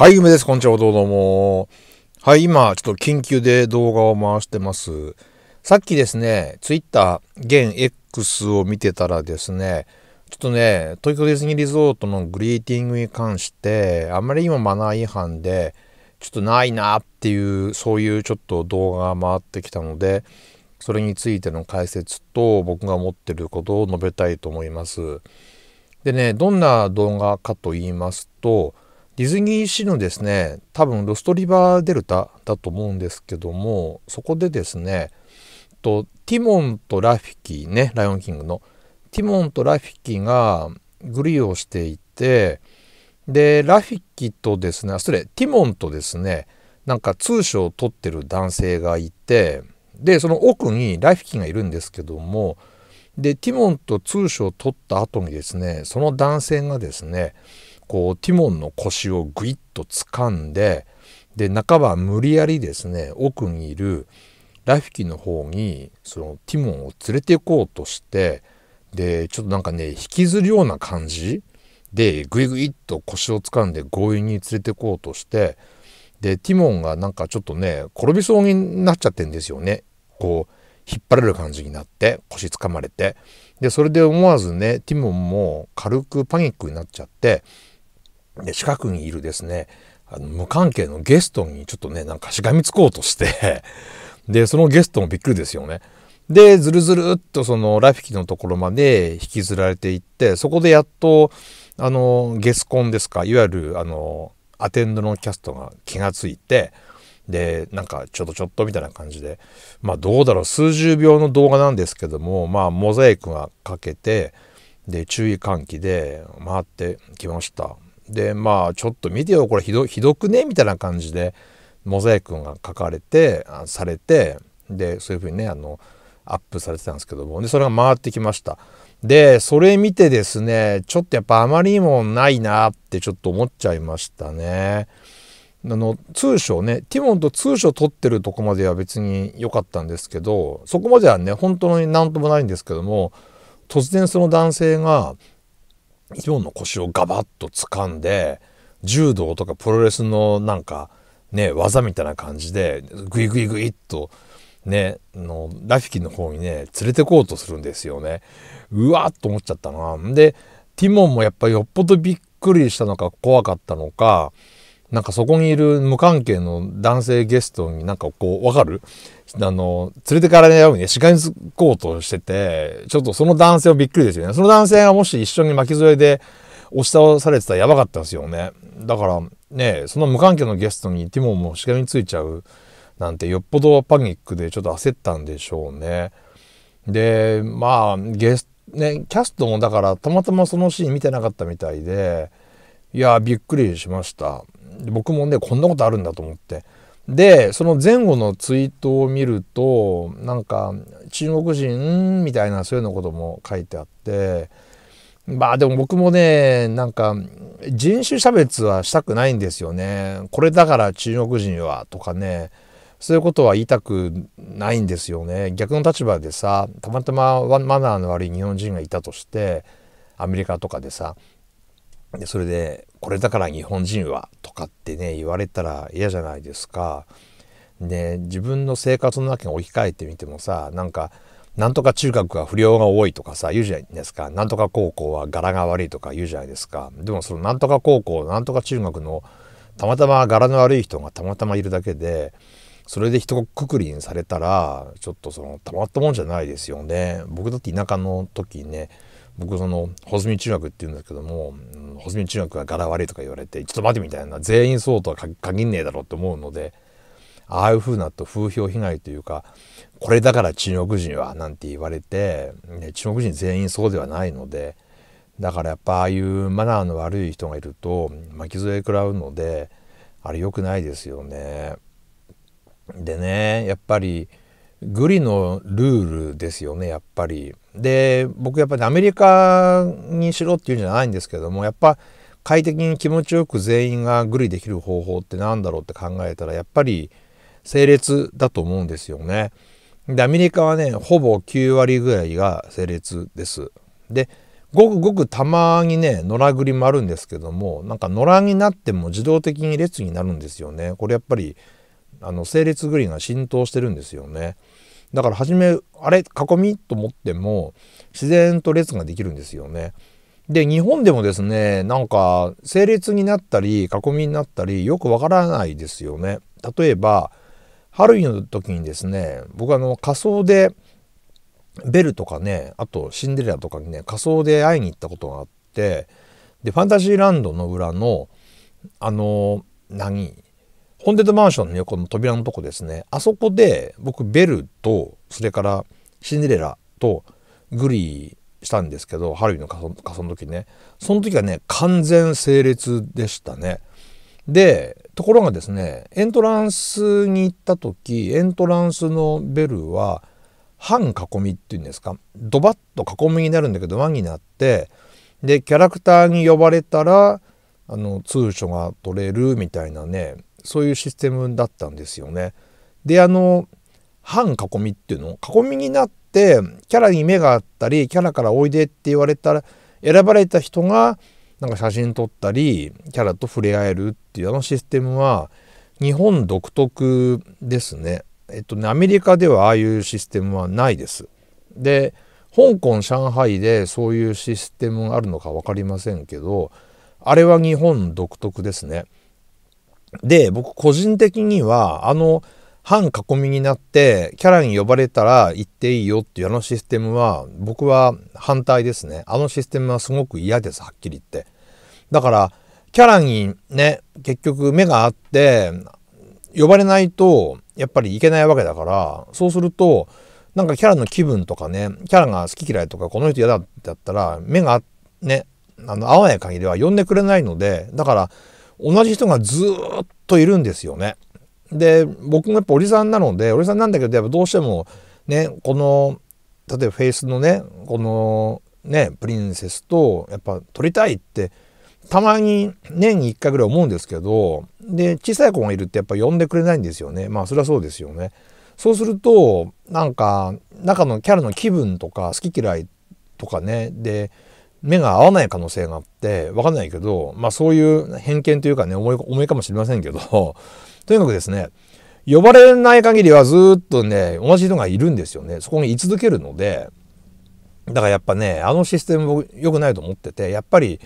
はい、梅です。こんにちは。どうも。はい、今、ちょっと緊急で動画を回してます。さっきですね、Twitter、現 X を見てたらですね、ちょっとね、東京ディズニーリゾートのグリーティングに関して、あまり今マナー違反で、ちょっとないなっていう、そういうちょっと動画が回ってきたので、それについての解説と僕が持ってることを述べたいと思います。でね、どんな動画かと言いますと、ディズニーシーのですね、多分ロストリバーデルタだと思うんですけども、そこでですね、とティモンとラフィキね、ライオンキングの。ティモンとラフィキがグリーをしていて、で、ラフィキとですね、あ、失礼、ティモンとですね、なんか通称を取ってる男性がいて、で、その奥にラフィキがいるんですけども、で、ティモンと通称を取った後にですね、その男性がですね、こうティモンの腰をグイッと掴んでで半ば無理やりですね奥にいるラフィキの方にそのティモンを連れて行こうとしてでちょっとなんかね引きずるような感じでグイグイっと腰を掴んで強引に連れて行こうとしてでティモンがなんかちょっとね転びそうになっちゃってんですよねこう引っ張れる感じになって腰掴まれてでそれで思わずねティモンも軽くパニックになっちゃってで、近くにいるですね、あの、無関係のゲストにちょっとね、なんかしがみつこうとして で、そのゲストもびっくりですよね。で、ずるずるっとそのラフィキのところまで引きずられていって、そこでやっと、あの、ゲスコンですか、いわゆる、あの、アテンドのキャストが気がついて、で、なんか、ちょっとちょっとみたいな感じで、まあ、どうだろう、数十秒の動画なんですけども、まあ、モザイクがかけて、で、注意喚起で、回ってきました。でまあちょっと見てよこれひどひどくねみたいな感じでモザイクが書かれてされてでそういうふうにねあのアップされてたんですけどもでそれが回ってきましたでそれ見てですねちょっとやっぱあまりにもないなってちょっと思っちゃいましたねあの通称ねティモンと通称取ってるとこまでは別に良かったんですけどそこまではね本当に何ともないんですけども突然その男性が4の腰をガバッと掴んで柔道とかプロレスのなんかね技みたいな感じでグイグイグイっとねのラフィキの方にね連れてこうとするんですよねうわっと思っちゃったなでティモンもやっぱよっぽどびっくりしたのか怖かったのかなんかそこにいる無関係の男性ゲストになんかこう、わかるあの、連れてかられないようにね、しがみつこうとしてて、ちょっとその男性はびっくりですよね。その男性がもし一緒に巻き添えで押し倒されてたらやばかったですよね。だからね、その無関係のゲストにティモンもしがみついちゃうなんてよっぽどパニックでちょっと焦ったんでしょうね。で、まあ、ゲスね、キャストもだからたまたまそのシーン見てなかったみたいで、いや、びっくりしました。僕もねこんなことあるんだと思ってでその前後のツイートを見るとなんか中国人みたいなそういうのことも書いてあってまあでも僕もねなんか人種差別はしたくないんですよねこれだから中国人はとかねそういうことは言いたくないんですよね逆の立場でさたまたまマナーの悪い日本人がいたとしてアメリカとかでさでそれで「これだから日本人は」とかってね言われたら嫌じゃないですか。で自分の生活の中に置き換えてみてもさなんかなんとか中学は不良が多いとかさ言うじゃないですかなんとか高校は柄が悪いとか言うじゃないですかでもそのなんとか高校なんとか中学のたまたま柄の悪い人がたまたまいるだけでそれでくくりにされたらちょっとそのたまったもんじゃないですよね僕だって田舎の時にね僕その穂積中学っていうんだけども穂積中学が柄悪いとか言われてちょっと待てみたいな全員そうとは限んねえだろうって思うのでああいうふうなと風評被害というかこれだから中国人はなんて言われて、ね、中国人全員そうではないのでだからやっぱああいうマナーの悪い人がいると巻き添え食らうのであれ良くないですよね。でねやっぱりグリのルールですよねやっぱり。で僕やっぱりアメリカにしろっていうんじゃないんですけどもやっぱ快適に気持ちよく全員がグリできる方法って何だろうって考えたらやっぱり整列だと思うんですよね。でアメリカはねほぼ9割ぐらいが整列です。でごくごくたまにね野良グリもあるんですけどもなんか野良になっても自動的に列になるんですよね。これやっぱりあの整列グリーンが浸透してるんですよね。だから初めあれ囲みと思っても自然と列ができるんですよね。で日本でもですねなんか整列になったり囲みになったりよくわからないですよね。例えばハロウィンの時にですね僕あの仮装でベルとかねあとシンデレラとかにね仮装で会いに行ったことがあってでファンタジーランドの裏のあの何ホンデッドマンションの横の扉のとこですね。あそこで僕ベルと、それからシンデレラとグリーしたんですけど、ハロウィンの仮装仮装の時ね。その時はね、完全整列でしたね。で、ところがですね、エントランスに行った時、エントランスのベルは、半囲みっていうんですか、ドバッと囲みになるんだけど、輪になって、で、キャラクターに呼ばれたら、あの、通所が取れるみたいなね、そういうシステムだったんですよね。であの反囲みっていうの囲みになってキャラに目があったりキャラからおいでって言われたら選ばれた人がなんか写真撮ったりキャラと触れ合えるっていうあのシステムは日本独特ですね。えっとねアメリカではああいうシステムはないです。で香港上海でそういうシステムがあるのか分かりませんけどあれは日本独特ですね。で、僕個人的には、あの、半囲みになってキャラに呼ばれたら行っていいよっていうあのシステムは僕は反対ですね。あのシステムはすごく嫌です、はっきり言って。だからキャラにね、結局目があって呼ばれないとやっぱりいけないわけだから、そうするとなんかキャラの気分とかね、キャラが好き嫌いとかこの人嫌だってやったら目がね、あの合わない限りは呼んでくれないので、だから同じ人がずっといるんですよね。で僕もやっぱおじさんなのでおじさんなんだけどやっぱどうしてもねこの例えばフェイスのねこのねプリンセスとやっぱ撮りたいってたまに年に1回ぐらい思うんですけどで小さい子がいるってやっぱ呼んでくれないんですよねまあそれはそうですよね。そうするとなんか中のキャラの気分とか好き嫌いとかねで目が合わない可能性があって、わかんないけど、まあそういう偏見というかね、思い、思いかもしれませんけど、とにかくですね、呼ばれない限りはずっとね、同じ人がいるんですよね。そこに居続けるので、だからやっぱね、あのシステム僕良くないと思ってて、やっぱり、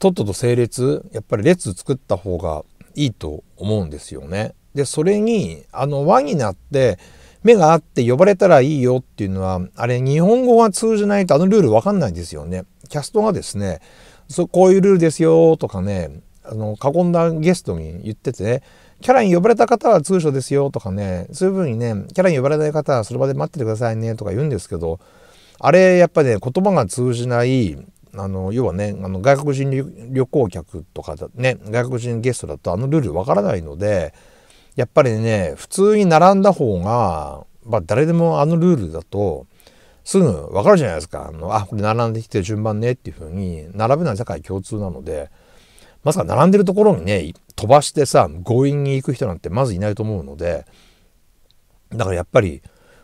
とっとと整列、やっぱり列作った方がいいと思うんですよね。で、それに、あの、輪になって、目があって呼ばれたらいいよっていうのは、あれ、日本語が通じないとあのルールわかんないんですよね。キャストがですねそこういうルールですよとかねあの囲んだゲストに言ってて、ね、キャラに呼ばれた方は通所ですよとかねそういうふうにねキャラに呼ばれない方はその場で待っててくださいねとか言うんですけどあれやっぱね言葉が通じないあの要はねあの外国人旅行客とかだね外国人ゲストだとあのルールわからないのでやっぱりね普通に並んだ方が、まあ、誰でもあのルールだとすぐ分かるじゃないですか。あの、あ、これ並んできて順番ねっていうふうに、並ぶのは社会共通なので、まさか並んでるところにね、飛ばしてさ、強引に行く人なんてまずいないと思うので、だからやっぱり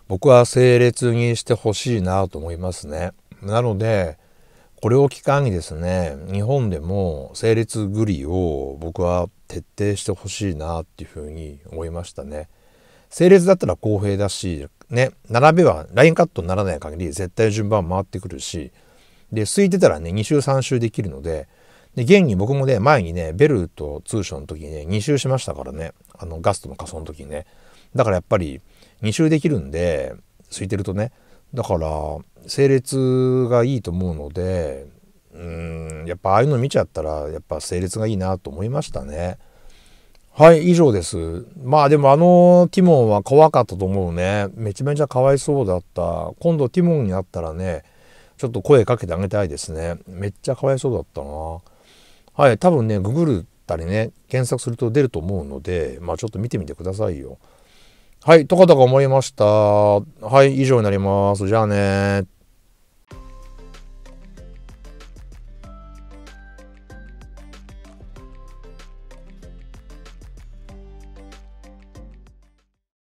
僕は整列にしてほしいなと思いますね。なので、これを機会にですね、日本でも整列グリを僕は徹底してほしいなっていうふうに思いましたね。整列だったら公平だし、ね、並べはラインカットにならない限り絶対順番回ってくるし、で、空いてたらね、2周3周できるので、で、現に僕もね、前にね、ベルと通所の時にね、2周しましたからね、あの、ガストの仮装の時にね。だからやっぱり、2周できるんで、空いてるとね、だから、整列がいいと思うので、うん、やっぱああいうの見ちゃったら、やっぱ整列がいいなと思いましたね。はい、以上です。まあでもあのティモンは怖かったと思うね。めちゃめちゃかわいそうだった。今度ティモンに会ったらね、ちょっと声かけてあげたいですね。めっちゃかわいそうだったな。はい、多分ね、ググるたりね、検索すると出ると思うので、まあちょっと見てみてくださいよ。はい、とかとか思いました。はい、以上になります。じゃあね